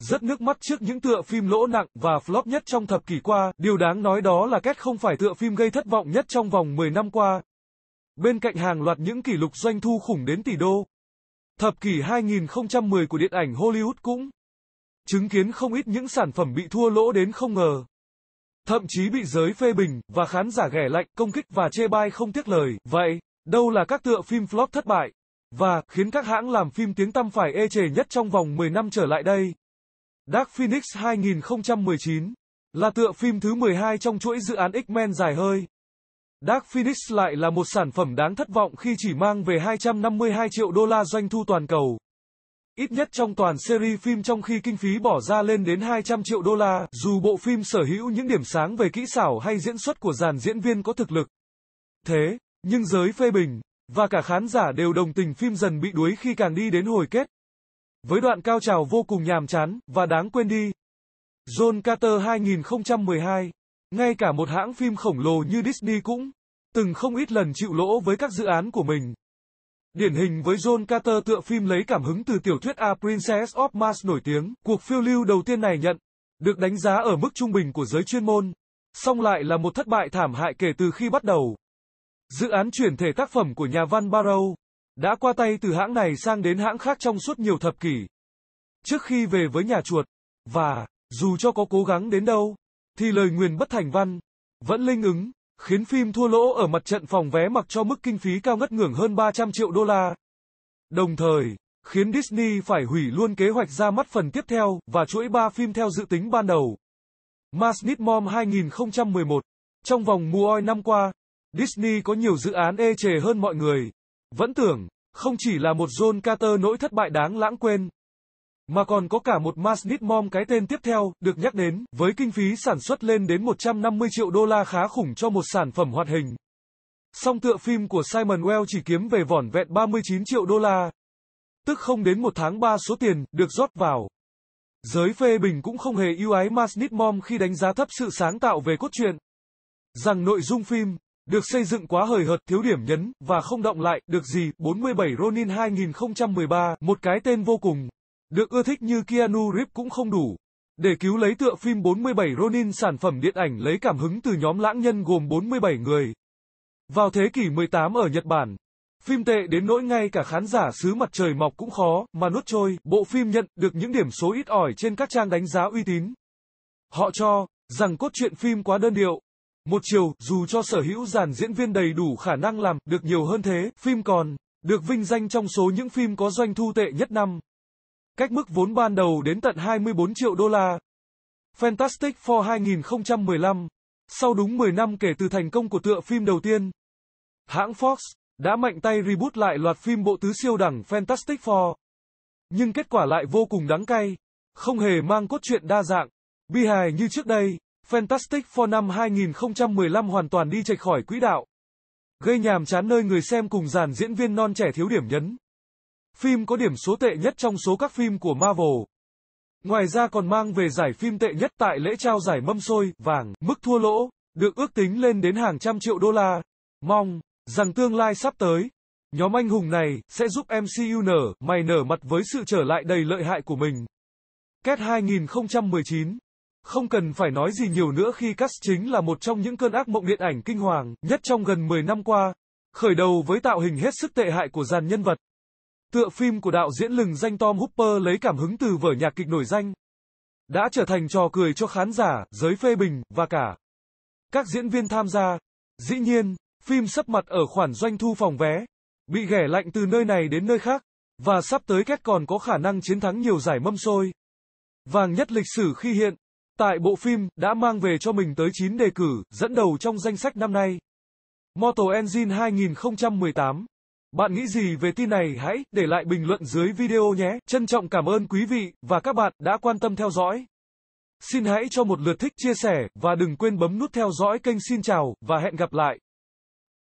rất nước mắt trước những tựa phim lỗ nặng và flop nhất trong thập kỷ qua. Điều đáng nói đó là Cat không phải tựa phim gây thất vọng nhất trong vòng 10 năm qua. Bên cạnh hàng loạt những kỷ lục doanh thu khủng đến tỷ đô, thập kỷ 2010 của điện ảnh Hollywood cũng chứng kiến không ít những sản phẩm bị thua lỗ đến không ngờ. Thậm chí bị giới phê bình và khán giả ghẻ lạnh, công kích và chê bai không tiếc lời. Vậy, đâu là các tựa phim flop thất bại và khiến các hãng làm phim tiếng tăm phải ê chề nhất trong vòng 10 năm trở lại đây? Dark Phoenix 2019 là tựa phim thứ 12 trong chuỗi dự án X-Men dài hơi. Dark Phoenix lại là một sản phẩm đáng thất vọng khi chỉ mang về 252 triệu đô la doanh thu toàn cầu. Ít nhất trong toàn series phim trong khi kinh phí bỏ ra lên đến 200 triệu đô la, dù bộ phim sở hữu những điểm sáng về kỹ xảo hay diễn xuất của dàn diễn viên có thực lực. Thế, nhưng giới phê bình, và cả khán giả đều đồng tình phim dần bị đuối khi càng đi đến hồi kết với đoạn cao trào vô cùng nhàm chán và đáng quên đi. John Carter 2012 Ngay cả một hãng phim khổng lồ như Disney cũng từng không ít lần chịu lỗ với các dự án của mình. Điển hình với John Carter tựa phim lấy cảm hứng từ tiểu thuyết A Princess of Mars nổi tiếng, cuộc phiêu lưu đầu tiên này nhận được đánh giá ở mức trung bình của giới chuyên môn, song lại là một thất bại thảm hại kể từ khi bắt đầu. Dự án chuyển thể tác phẩm của nhà văn Barrow đã qua tay từ hãng này sang đến hãng khác trong suốt nhiều thập kỷ. Trước khi về với nhà chuột, và, dù cho có cố gắng đến đâu, thì lời nguyền bất thành văn, vẫn linh ứng, khiến phim thua lỗ ở mặt trận phòng vé mặc cho mức kinh phí cao ngất ngưỡng hơn 300 triệu đô la. Đồng thời, khiến Disney phải hủy luôn kế hoạch ra mắt phần tiếp theo, và chuỗi 3 phim theo dự tính ban đầu. Mars Masnit Mom 2011 Trong vòng mùa oi năm qua, Disney có nhiều dự án ê chề hơn mọi người. Vẫn tưởng, không chỉ là một John Carter nỗi thất bại đáng lãng quên, mà còn có cả một Masnit Mom cái tên tiếp theo, được nhắc đến, với kinh phí sản xuất lên đến 150 triệu đô la khá khủng cho một sản phẩm hoạt hình. Song tựa phim của Simon Well chỉ kiếm về vỏn vẹn 39 triệu đô la, tức không đến một tháng ba số tiền, được rót vào. Giới phê bình cũng không hề yêu ái Masnit Mom khi đánh giá thấp sự sáng tạo về cốt truyện. Rằng nội dung phim, được xây dựng quá hời hợt, thiếu điểm nhấn, và không động lại, được gì, 47 Ronin 2013, một cái tên vô cùng, được ưa thích như Keanu Reeves cũng không đủ. Để cứu lấy tựa phim 47 Ronin sản phẩm điện ảnh lấy cảm hứng từ nhóm lãng nhân gồm 47 người. Vào thế kỷ 18 ở Nhật Bản, phim tệ đến nỗi ngay cả khán giả xứ mặt trời mọc cũng khó mà nuốt trôi, bộ phim nhận được những điểm số ít ỏi trên các trang đánh giá uy tín. Họ cho rằng cốt truyện phim quá đơn điệu, một chiều, dù cho sở hữu dàn diễn viên đầy đủ khả năng làm được nhiều hơn thế, phim còn được vinh danh trong số những phim có doanh thu tệ nhất năm. Cách mức vốn ban đầu đến tận 24 triệu đô la. Fantastic Four 2015 Sau đúng 10 năm kể từ thành công của tựa phim đầu tiên, hãng Fox đã mạnh tay reboot lại loạt phim bộ tứ siêu đẳng Fantastic Four. Nhưng kết quả lại vô cùng đáng cay, không hề mang cốt truyện đa dạng, bi hài như trước đây. Fantastic Four năm 2015 hoàn toàn đi chạy khỏi quỹ đạo. Gây nhàm chán nơi người xem cùng dàn diễn viên non trẻ thiếu điểm nhấn. Phim có điểm số tệ nhất trong số các phim của Marvel. Ngoài ra còn mang về giải phim tệ nhất tại lễ trao giải mâm xôi, vàng, mức thua lỗ, được ước tính lên đến hàng trăm triệu đô la. Mong, rằng tương lai sắp tới, nhóm anh hùng này sẽ giúp MCU nở mày nở mặt với sự trở lại đầy lợi hại của mình. Kết 2019 không cần phải nói gì nhiều nữa khi Cast chính là một trong những cơn ác mộng điện ảnh kinh hoàng nhất trong gần 10 năm qua, khởi đầu với tạo hình hết sức tệ hại của dàn nhân vật. Tựa phim của đạo diễn lừng danh Tom Hooper lấy cảm hứng từ vở nhạc kịch nổi danh, đã trở thành trò cười cho khán giả, giới phê bình, và cả các diễn viên tham gia. Dĩ nhiên, phim sắp mặt ở khoản doanh thu phòng vé, bị ghẻ lạnh từ nơi này đến nơi khác, và sắp tới kết còn có khả năng chiến thắng nhiều giải mâm xôi. Vàng nhất lịch sử khi hiện Tại bộ phim, đã mang về cho mình tới 9 đề cử, dẫn đầu trong danh sách năm nay. Motor Engine 2018 bạn nghĩ gì về tin này hãy để lại bình luận dưới video nhé. Trân trọng cảm ơn quý vị và các bạn đã quan tâm theo dõi. Xin hãy cho một lượt thích chia sẻ và đừng quên bấm nút theo dõi kênh xin chào và hẹn gặp lại.